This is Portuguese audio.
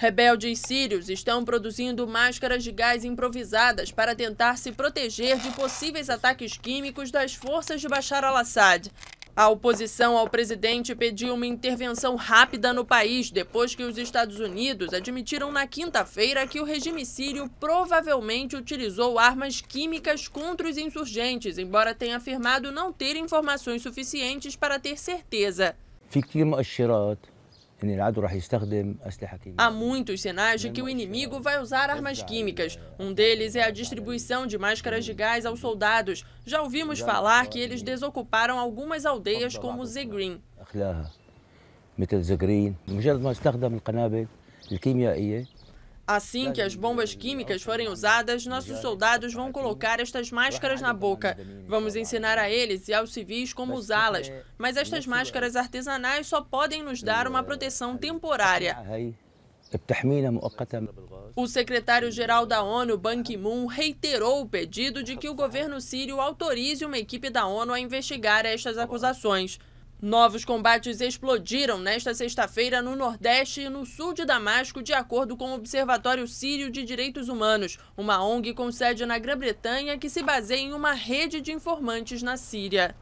Rebeldes sírios estão produzindo máscaras de gás improvisadas para tentar se proteger de possíveis ataques químicos das forças de Bashar al-Assad. A oposição ao presidente pediu uma intervenção rápida no país depois que os Estados Unidos admitiram na quinta-feira que o regime sírio provavelmente utilizou armas químicas contra os insurgentes, embora tenha afirmado não ter informações suficientes para ter certeza. Há muitos sinais de que o assim, inimigo é vai usar armas químicas. É, um deles é a é distribuição de máscaras de gás aos soldados. Já ouvimos falar que eles desocuparam algumas aldeias como Zegrin. مثل Assim que as bombas químicas forem usadas, nossos soldados vão colocar estas máscaras na boca. Vamos ensinar a eles e aos civis como usá-las, mas estas máscaras artesanais só podem nos dar uma proteção temporária. O secretário-geral da ONU, Ban Ki-moon, reiterou o pedido de que o governo sírio autorize uma equipe da ONU a investigar estas acusações. Novos combates explodiram nesta sexta-feira no Nordeste e no Sul de Damasco, de acordo com o Observatório Sírio de Direitos Humanos, uma ONG com sede na Grã-Bretanha que se baseia em uma rede de informantes na Síria.